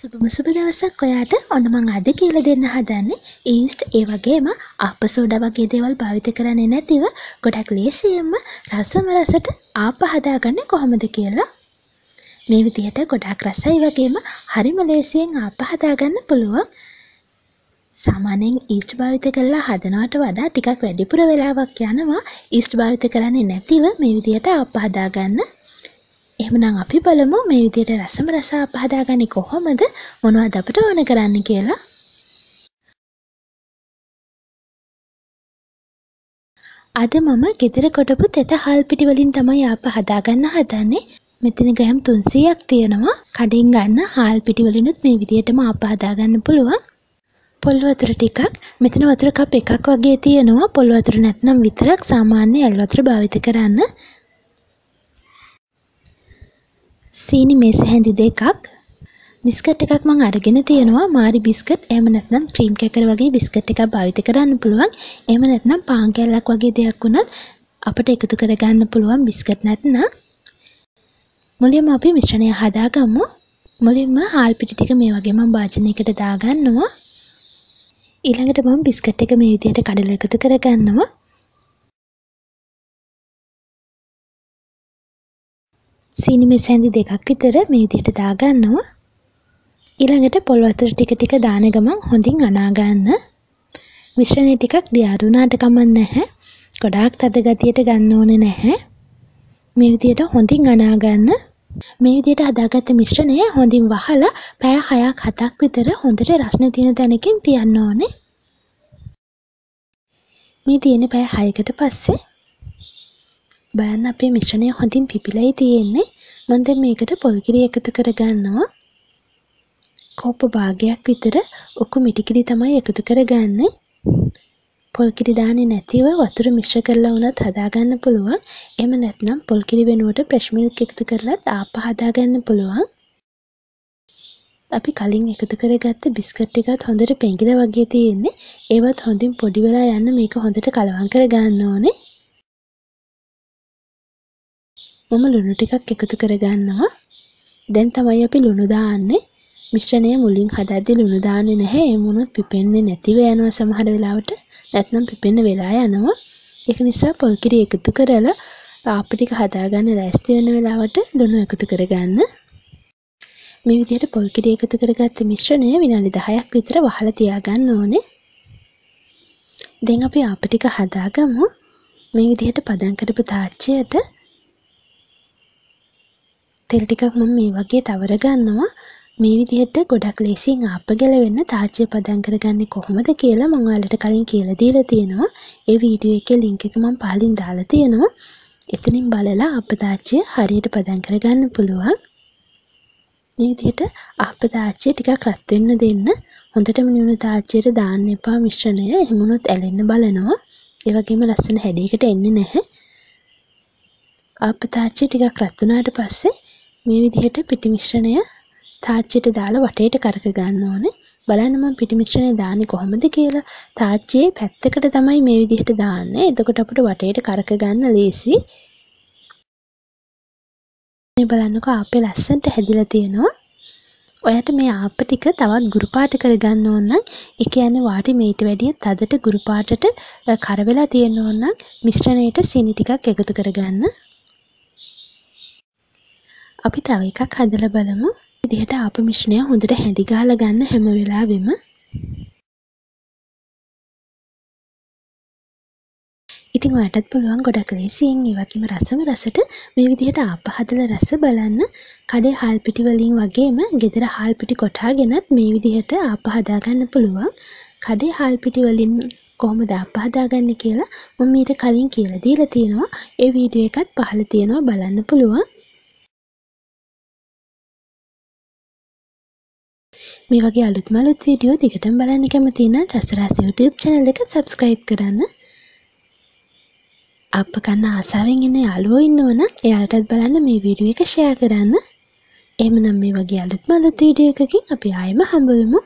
සුබම සුබ දවසක් ඔයාට ඔන්න මං අද කියලා දෙන්න හදන්නේ ඊස්ට් ඒ වගේම ආපසෝඩා වගේ දේවල් භාවිත කරන්නේ නැතිව ගොඩක් ලේසියෙන්ම රසම රසට ආප හදාගන්නේ කොහොමද කියලා. මේ විදිහට ගොඩක් රසයි වගේම හරිම ලේසියෙන් ආප හදාගන්න පුළුවන්. සාමාන්‍යයෙන් ඊස්ට් භාවිත කරලා හදනවට වඩා ටිකක් වැඩිපුර වෙලාවක් යනවා ඊස්ට් භාවිත කරන්නේ නැතිව මේ විදිහට ආප හදාගන්න. එහෙමනම් අපි බලමු මේ විදියට රසම රසා පහදාගන්නේ කොහොමද මොනවද අපට ඕන කරන්න කියලා. අද මම ගෙදර කොටපු තෙත හල් පිටි වලින් තමයි ආප හදාගන්න හදන්නේ. මෙතන ග්‍රෑම් 300ක් තියෙනවා. කඩෙන් ගන්න හාල් පිටි වලිනුත් මේ විදියටම ආප හදාගන්න පුළුවන්. පොල් වතුර ටිකක් මෙතන වතුර කප් එකක් වගේ තියෙනවා පොල් වතුර නැත්නම් විතරක් සාමාන්‍ය ඇල් වතුර භාවිත කරන්න සීනි මේස හැඳි දෙකක් බිස්කට් එකක් මම අරගෙන තියෙනවා මාරි බිස්කට් එහෙම නැත්නම් ක්‍රීම් කැකර වගේ බිස්කට් එකක් භාවිත කරන්න පුළුවන් එහෙම නැත්නම් පාන් කැල්ලක් වගේ දෙයක් වුණත් අපිට එකතු කරගන්න පුළුවන් බිස්කට් නැත්නම් මුලින්ම අපි මිශ්‍රණය හදාගමු මුලින්ම හාල් පිටි ටික මේ වගේ මම වාජනයකට දාගන්නවා ඊළඟට මම බිස්කට් එක මේ විදිහට කඩලා එකතු කරගන්නවා සීනිමේ සැඳි දෙකක් විතර මේ විදිහට දාගන්නවා. ඊළඟට පොල් වතුර ටික ටික දාන ගමන් හොඳින් අනා ගන්න. මිශ්‍රණය ටිකක් දියාරු වුණාට කමක් නැහැ. ගොඩාක් තද ගතියට ගන්න ඕනේ නැහැ. මේ විදිහට හොඳින් අනා ගන්න. මේ විදිහට හදාගත්ත මිශ්‍රණය හොඳින් වහලා පැය 6ක් 7ක් විතර හොඳට රස්න තියෙන තැනකින් තියන්න ඕනේ. මේ තියෙන පැය 6කට පස්සේ බලන්න අපේ මිශ්‍රණය හොඳින් පිපිලයි තියෙන්නේ මම දැන් මේකට පොල්ගිරි එකතු කරගන්නවා කෝප භාගයක් විතර උකු මිටිකිරි තමයි එකතු කරගන්නේ පොල්කිරි දාන්නේ නැතිව වතුර මිශ්‍ර කරලා වුණත් හදාගන්න පුළුවන් එහෙම නැත්නම් පොල්කිරි වෙනුවට ෆ්‍රෙෂ් මිල්ක් එකතු කරලත් ආපහු හදාගන්න පුළුවන් අපි කලින් එකතු කරගත්ත බිස්කට් ටිකත් හොඳට පෙඟිලා වගේ තියෙන්නේ. ඒවත් හොඳින් පොඩි වෙලා යන්න මේක හොඳට කලවම් කරගන්න ඕනේ. මම ලුණු ටිකක් එකතු කරගන්නවා. දැන් තමයි අපි ලුණු දාන්නේ. මිශ්‍රණය මුලින් හදද්දි ලුණු දාන්නේ නැහැ. ඒ මොනොත් පිපෙන්නේ නැතිව යනවා සමහර වෙලාවට. නැත්නම් පිපෙන්න වෙලා යනවා. ඒක නිසා පොල් කිරි එකතු කරලා ආප්ප ටික හදාගන්න ලෑස්ති වෙන වෙලාවට ලුණු එකතු කරගන්න. මේ විදිහට පොල් කිරි එකතු කරගත්ත මිශ්‍රණය විනාඩි 10ක් විතර වහලා තියාගන්න ඕනේ. දැන් අපි ආප ටික හදාගමු. මේ විදිහට පදම් කරපු තාච්චියට තෙල් ටිකක් මම මේ වගේ තවර ගන්නවා මේ විදිහට ගොඩක් ලේසියෙන් ආප්ප ගැලවෙන්න තාජ්‍ය පදම් කරගන්නේ කොහොමද කියලා මම ඔයාලට කලින් කියලා දීලා තියෙනවා. ඒ වීඩියෝ එකේ ලින්ක් එක මම පහලින් දාලා තියෙනවා. එතනින් බලලා ආප්ප තාජ්‍ය හරියට පදම් කරගන්න පුළුවන්. මේ විදිහට ආප්ප තාජ්‍ය ටිකක් රත් වෙන්න දෙන්න. හොඳටම නිවුණු තාජ්‍යයට දාන්න එපා මිශ්‍රණය. එහෙම උනොත් ඇලෙන්න බලනවා. ඒ වගේම ලස්සන හැඩයකට එන්නේ නැහැ. ආප්ප තාජ්‍ය ටිකක් රත් වුණාට පස්සේ මේ විදිහට පිටි මිශ්‍රණය තාච්චියට දාලා වටේට කරක ගන්න ඕනේ. බලන්න මම පිටි මිශ්‍රණය දාන්නේ කොහොමද කියලා. තාච්චියේ පැත්තකට තමයි මේ විදිහට දාන්නේ. එතකොට අපිට වටේට කරක ගන්න ලේසි. මේ බලන්නකෝ ආපේ ලස්සනට හැදිලා තියෙනවා. ඔයාට මේ ආප ටික තවත් ගුරු පාට කරගන්න ඕන නම් ඒ කියන්නේ වාටි මේට වැඩිය තදට ගුරු පාටට කර වෙලා තියෙන්න ඕන නම් මිශ්‍රණයට සීනි ටිකක් එකතු කරගන්න. අපි තව එකක් හදලා බලමු. විදිහට ආපු මිශ්‍රණය හොඳට හැඳි ගහලා ගන්න හැම වෙලාවෙම. ඉතින් ඔයාටත් පුළුවන් ගොඩක් ලේසියෙන් ඒ වගේම රසම රසට මේ විදිහට ආප හදලා රස බලන්න. කඩේ හාල් පිටි වලින් වගේම ගෙදර හාල් පිටි කොටාගෙනත් මේ විදිහට ආප හදා ගන්න පුළුවන්. කඩේ හාල් පිටි වලින් කොහොමද අපහදාගන්න කියලා මම ඊට කලින් කියලා දීලා තියෙනවා. ඒ වීඩියෝ එකත් පහල තියෙනවා බලන්න පුළුවන්. මේ වගේ අලුත් මලුත් වීඩියෝ දිගටම බලන්න කැමති නම් රසරාස YouTube channel එක subscribe කරන්න. අප කන්න ආසාවෙන් ඉන්න යාළුවෝ ඉන්නවනම් එයාලටත් බලන්න මේ වීඩියෝ එක share කරන්න. එහෙමනම් මේ වගේ අලුත් මලුත් වීඩියෝ එකකින් අපි ආයෙම හම්බ වෙමු.